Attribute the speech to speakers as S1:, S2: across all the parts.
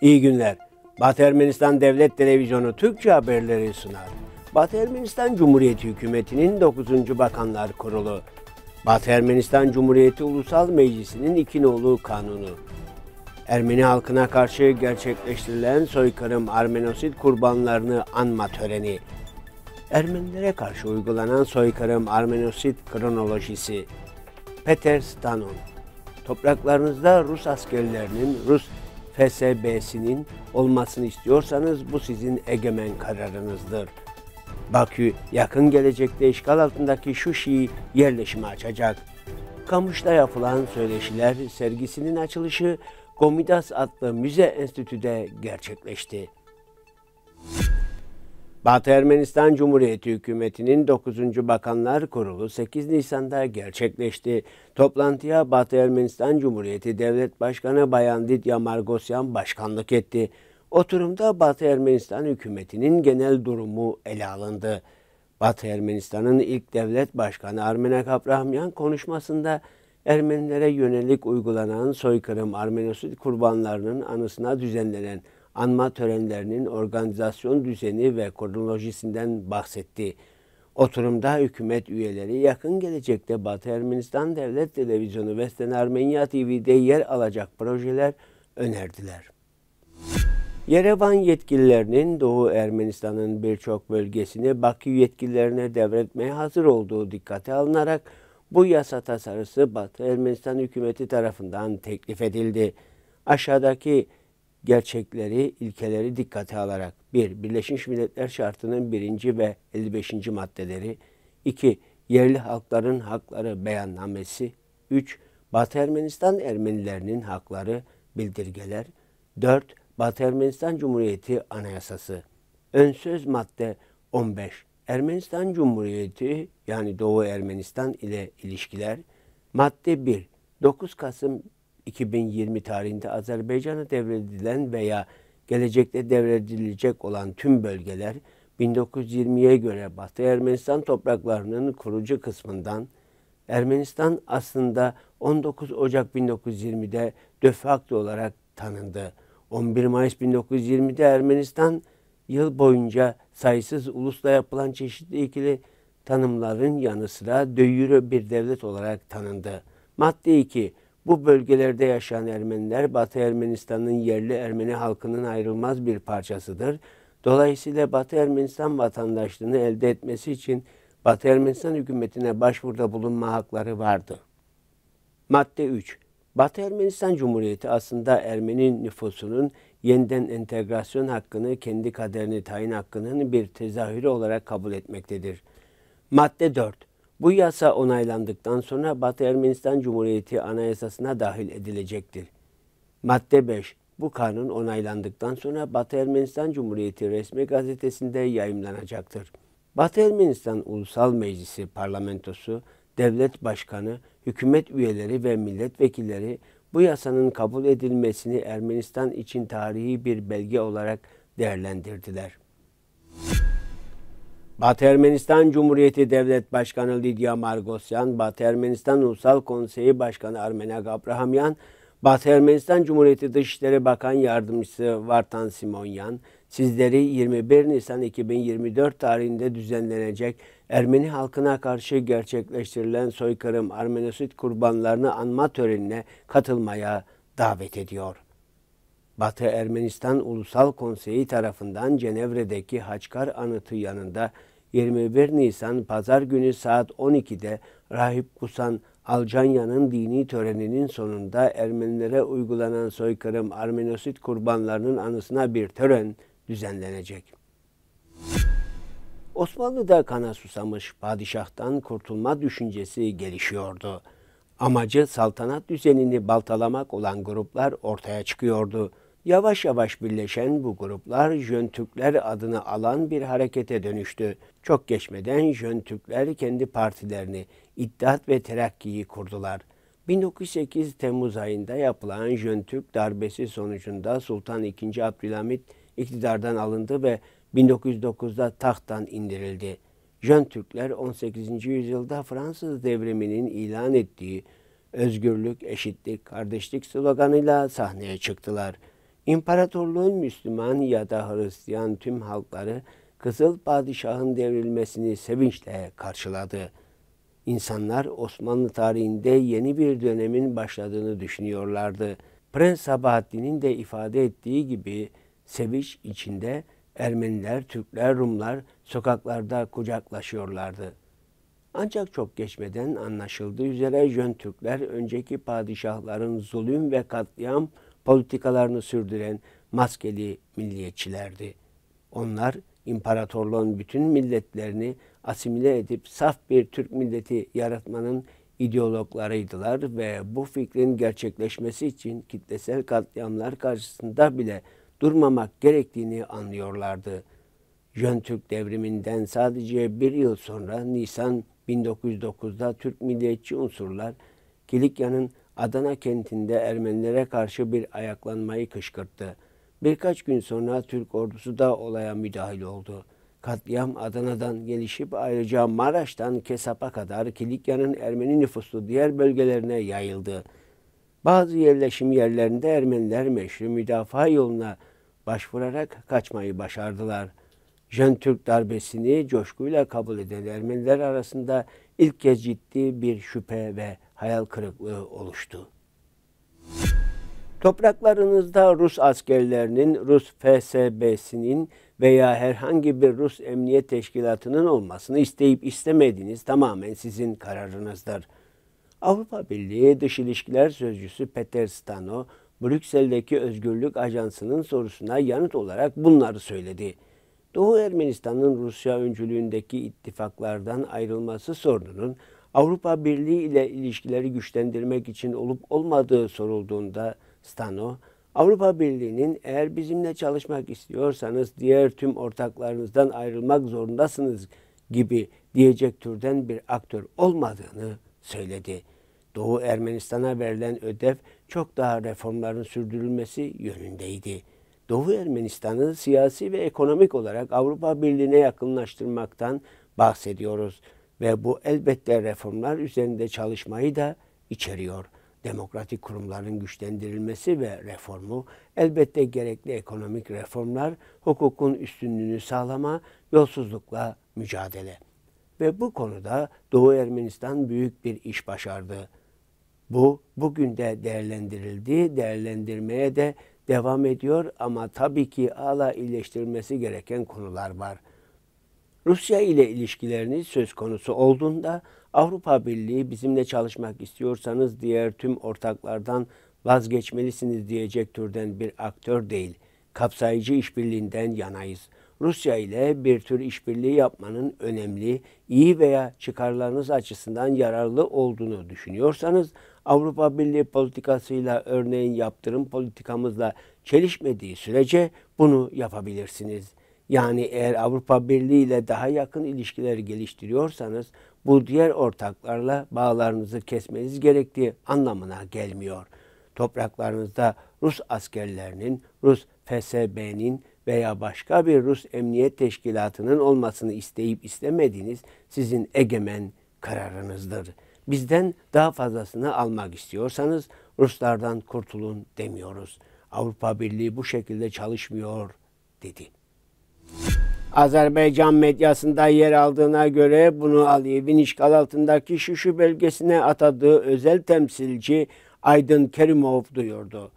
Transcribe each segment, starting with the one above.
S1: İyi günler. Batı Ermenistan Devlet Televizyonu Türkçe haberleri sunar. Batı Ermenistan Cumhuriyeti Hükümeti'nin 9. Bakanlar Kurulu, Batı Ermenistan Cumhuriyeti Ulusal Meclisi'nin iki nolu kanunu, Ermeni halkına karşı gerçekleştirilen soykırım armenosit kurbanlarını anma töreni, Ermenilere karşı uygulanan soykırım armenosit kronolojisi, Peter Stanon, topraklarınızda Rus askerlerinin, Rus FSB'sinin olmasını istiyorsanız bu sizin egemen kararınızdır. Bakü yakın gelecekte işgal altındaki şu Şii yerleşimi açacak. Kamuş'ta yapılan söyleşiler sergisinin açılışı Gomidas adlı müze enstitüde gerçekleşti. Batı Ermenistan Cumhuriyeti Hükümeti'nin 9. Bakanlar Kurulu 8 Nisan'da gerçekleşti. Toplantıya Batı Ermenistan Cumhuriyeti Devlet Başkanı Bayan Didya Margosyan başkanlık etti. Oturumda Batı Ermenistan hükümetinin genel durumu ele alındı. Batı Ermenistan'ın ilk devlet başkanı Armenek Abrahamyan konuşmasında Ermenilere yönelik uygulanan soykırım Armenosid kurbanlarının anısına düzenlenen anma törenlerinin organizasyon düzeni ve kronolojisinden bahsetti. Oturumda hükümet üyeleri yakın gelecekte Batı Ermenistan Devlet Televizyonu ve Sten Armenya TV'de yer alacak projeler önerdiler. Yerevan yetkililerinin Doğu Ermenistan'ın birçok bölgesini Bakü yetkililerine devretmeye hazır olduğu dikkate alınarak bu yasa tasarısı Batı Ermenistan hükümeti tarafından teklif edildi. Aşağıdaki gerçekleri, ilkeleri dikkate alarak 1. Bir, Birleşmiş Milletler Şartı'nın 1. ve 55. maddeleri 2. Yerli halkların hakları beyannamesi 3. Batı Ermenistan Ermenilerinin hakları bildirgeler 4. Batı Ermenistan Cumhuriyeti Anayasası Ön söz madde 15. Ermenistan Cumhuriyeti yani Doğu Ermenistan ile ilişkiler madde 1. 9 Kasım 2020 tarihinde Azerbaycan'a devredilen veya gelecekte devredilecek olan tüm bölgeler 1920'ye göre Batı Ermenistan topraklarının kurucu kısmından Ermenistan aslında 19 Ocak 1920'de de facto olarak tanındı. 11 Mayıs 1920'de Ermenistan yıl boyunca sayısız ulusla yapılan çeşitli ikili tanımların yanı sıra döyürü bir devlet olarak tanındı. Madde 2. Bu bölgelerde yaşayan Ermeniler Batı Ermenistan'ın yerli Ermeni halkının ayrılmaz bir parçasıdır. Dolayısıyla Batı Ermenistan vatandaşlığını elde etmesi için Batı Ermenistan hükümetine başvuruda bulunma hakları vardı. Madde 3. Batı Ermenistan Cumhuriyeti aslında Ermeni nüfusunun yeniden entegrasyon hakkını kendi kaderini tayin hakkının bir tezahürü olarak kabul etmektedir. Madde 4. Bu yasa onaylandıktan sonra Batı Ermenistan Cumhuriyeti Anayasasına dahil edilecektir. Madde 5. Bu kanun onaylandıktan sonra Batı Ermenistan Cumhuriyeti resmi gazetesinde yayımlanacaktır. Batı Ermenistan Ulusal Meclisi parlamentosu, devlet başkanı, hükümet üyeleri ve milletvekilleri bu yasanın kabul edilmesini Ermenistan için tarihi bir belge olarak değerlendirdiler. Batı Ermenistan Cumhuriyeti Devlet Başkanı Lidya Margosyan, Batı Ermenistan Ulusal Konseyi Başkanı Armenak Abrahamyan, Batı Ermenistan Cumhuriyeti Dışişleri Bakan Yardımcısı Vartan Simonyan, sizleri 21 Nisan 2024 tarihinde düzenlenecek Ermeni halkına karşı gerçekleştirilen soykırım Ermenosit kurbanlarını anma törenine katılmaya davet ediyor. Batı Ermenistan Ulusal Konseyi tarafından Cenevre'deki Haçkar Anıtı yanında 21 Nisan Pazar günü saat 12'de Rahip Kusan Alcanya'nın dini töreninin sonunda Ermenilere uygulanan soykırım Armenosit kurbanlarının anısına bir tören düzenlenecek. Osmanlı'da kana susamış padişahtan kurtulma düşüncesi gelişiyordu. Amacı saltanat düzenini baltalamak olan gruplar ortaya çıkıyordu. Yavaş yavaş birleşen bu gruplar Jön Türkler adını alan bir harekete dönüştü. Çok geçmeden Jön Türkler kendi partilerini İttihat ve Terakki'yi kurdular. 1908 Temmuz ayında yapılan Jön Türk darbesi sonucunda Sultan II. Abdülhamit iktidardan alındı ve 1909'da tahttan indirildi. Jön Türkler 18. yüzyılda Fransız devriminin ilan ettiği özgürlük, eşitlik, kardeşlik sloganıyla sahneye çıktılar.'' İmparatorluğun Müslüman ya da Hristiyan tüm halkları Kızıl Padişah'ın devrilmesini sevinçle karşıladı. İnsanlar Osmanlı tarihinde yeni bir dönemin başladığını düşünüyorlardı. Prens Sabahattin'in de ifade ettiği gibi sevinç içinde Ermeniler, Türkler, Rumlar sokaklarda kucaklaşıyorlardı. Ancak çok geçmeden anlaşıldığı üzere Jön Türkler önceki padişahların zulüm ve katliam politikalarını sürdüren maskeli milliyetçilerdi. Onlar imparatorluğun bütün milletlerini asimile edip saf bir Türk milleti yaratmanın ideologlarıydılar ve bu fikrin gerçekleşmesi için kitlesel katliamlar karşısında bile durmamak gerektiğini anlıyorlardı. Jön Türk devriminden sadece bir yıl sonra Nisan 1909'da Türk milliyetçi unsurlar Kilikya'nın Adana kentinde Ermenilere karşı bir ayaklanmayı kışkırttı. Birkaç gün sonra Türk ordusu da olaya müdahil oldu. Katliam Adana'dan gelişip ayrıca Maraş'tan Kesap'a kadar Kilikya'nın Ermeni nüfuslu diğer bölgelerine yayıldı. Bazı yerleşim yerlerinde Ermeniler meşru müdafaa yoluna başvurarak kaçmayı başardılar. Jön Türk darbesini coşkuyla kabul eden Ermeniler arasında ilk kez ciddi bir şüphe ve hayal kırıklığı oluştu. Topraklarınızda Rus askerlerinin, Rus FSB'sinin veya herhangi bir Rus emniyet teşkilatının olmasını isteyip istemediğiniz tamamen sizin kararınızdır. Avrupa Birliği Dış İlişkiler Sözcüsü Peter Stano, Brüksel'deki Özgürlük Ajansı'nın sorusuna yanıt olarak bunları söyledi. Doğu Ermenistan'ın Rusya öncülüğündeki ittifaklardan ayrılması sorununun Avrupa Birliği ile ilişkileri güçlendirmek için olup olmadığı sorulduğunda Stano, Avrupa Birliği'nin eğer bizimle çalışmak istiyorsanız diğer tüm ortaklarınızdan ayrılmak zorundasınız gibi diyecek türden bir aktör olmadığını söyledi. Doğu Ermenistan'a verilen ödev çok daha reformların sürdürülmesi yönündeydi. Doğu Ermenistan'ı siyasi ve ekonomik olarak Avrupa Birliği'ne yakınlaştırmaktan bahsediyoruz ve bu elbette reformlar üzerinde çalışmayı da içeriyor. Demokratik kurumların güçlendirilmesi ve reformu elbette gerekli ekonomik reformlar, hukukun üstünlüğünü sağlama, yolsuzlukla mücadele. Ve bu konuda Doğu Ermenistan büyük bir iş başardı. Bu bugün de değerlendirildi, değerlendirmeye de devam ediyor ama tabii ki hala iyileştirilmesi gereken konular var.'' Rusya ile ilişkileriniz söz konusu olduğunda Avrupa Birliği bizimle çalışmak istiyorsanız diğer tüm ortaklardan vazgeçmelisiniz diyecek türden bir aktör değil. Kapsayıcı işbirliğinden yanayız. Rusya ile bir tür işbirliği yapmanın önemli, iyi veya çıkarlarınız açısından yararlı olduğunu düşünüyorsanız Avrupa Birliği politikasıyla örneğin yaptırım politikamızla çelişmediği sürece bunu yapabilirsiniz. Yani eğer Avrupa Birliği ile daha yakın ilişkiler geliştiriyorsanız bu diğer ortaklarla bağlarınızı kesmeniz gerektiği anlamına gelmiyor. Topraklarınızda Rus askerlerinin, Rus FSB'nin veya başka bir Rus emniyet teşkilatının olmasını isteyip istemediğiniz sizin egemen kararınızdır. Bizden daha fazlasını almak istiyorsanız Ruslardan kurtulun demiyoruz. Avrupa Birliği bu şekilde çalışmıyor dedi. Azerbaycan medyasında yer aldığına göre bunu Aliyev'in işgal altındaki Şuşu bölgesine atadığı özel temsilci Aydın Kerimov duyurdu.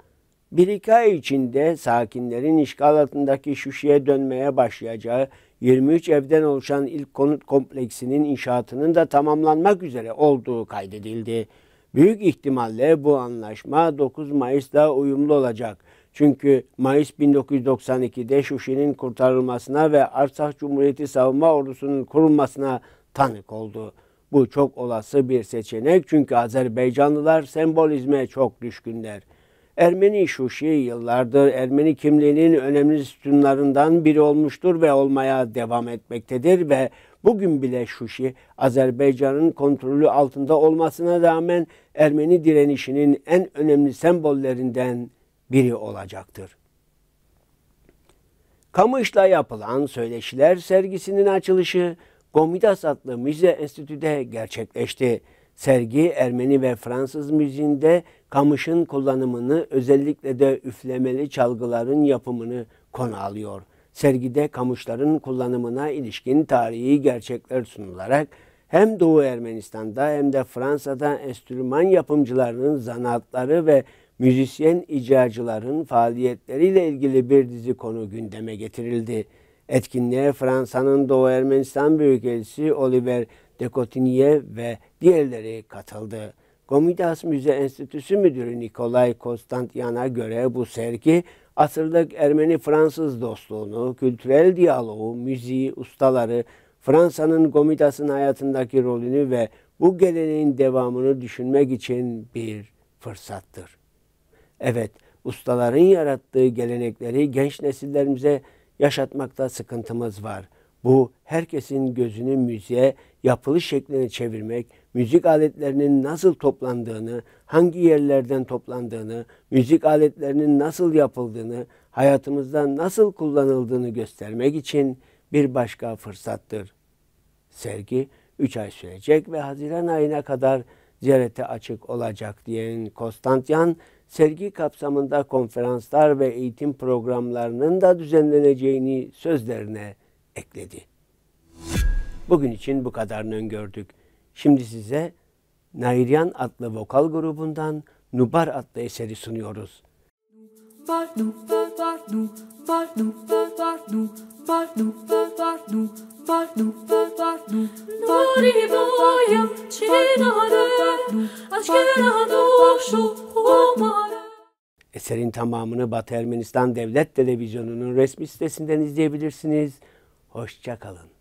S1: Bir iki ay içinde sakinlerin işgal altındaki Şuşu'ya dönmeye başlayacağı 23 evden oluşan ilk konut kompleksinin inşaatının da tamamlanmak üzere olduğu kaydedildi. Büyük ihtimalle bu anlaşma 9 Mayıs'ta uyumlu olacak. Çünkü Mayıs 1992'de Şuşi'nin kurtarılmasına ve Arsak Cumhuriyeti Savunma Ordusu'nun kurulmasına tanık oldu. Bu çok olası bir seçenek çünkü Azerbaycanlılar sembolizme çok düşkünler. Ermeni Şuşi yıllardır Ermeni kimliğinin önemli sütunlarından biri olmuştur ve olmaya devam etmektedir ve bugün bile Şuşi Azerbaycan'ın kontrolü altında olmasına rağmen Ermeni direnişinin en önemli sembollerinden biri olacaktır. Kamış'la yapılan Söyleşiler sergisinin açılışı Gomidas adlı müze enstitüde gerçekleşti. Sergi Ermeni ve Fransız müziğinde kamışın kullanımını özellikle de üflemeli çalgıların yapımını konu alıyor. Sergide kamışların kullanımına ilişkin tarihi gerçekler sunularak hem Doğu Ermenistan'da hem de Fransa'da enstrüman yapımcılarının zanaatları ve müzisyen icracıların faaliyetleriyle ilgili bir dizi konu gündeme getirildi. Etkinliğe Fransa'nın Doğu Ermenistan Büyükelçisi Oliver de ve diğerleri katıldı. Gomidas Müze Enstitüsü Müdürü Nikolay Konstantyan'a göre bu sergi asırlık Ermeni-Fransız dostluğunu, kültürel diyaloğu, müziği, ustaları, Fransa'nın Gomidas'ın hayatındaki rolünü ve bu geleneğin devamını düşünmek için bir fırsattır. Evet, ustaların yarattığı gelenekleri genç nesillerimize yaşatmakta sıkıntımız var. Bu herkesin gözünü müziğe, yapılış şekline çevirmek, müzik aletlerinin nasıl toplandığını, hangi yerlerden toplandığını, müzik aletlerinin nasıl yapıldığını, hayatımızda nasıl kullanıldığını göstermek için bir başka fırsattır. Sergi 3 ay sürecek ve Haziran ayına kadar ziyarete açık olacak diyen Konstantyan sergi kapsamında konferanslar ve eğitim programlarının da düzenleneceğini sözlerine ekledi. Bugün için bu kadarını öngördük. Şimdi size Nairyan adlı vokal grubundan Nubar adlı eseri sunuyoruz. Nubar, nubar, nubar, nubar, nubar vardu, vardu, vardu, vardu, vardu. Nori boyam çinare, aşkına doğuşu umare. Eserin tamamını Batı Ermenistan Devlet Televizyonu'nun resmi sitesinden izleyebilirsiniz. Hoşçakalın.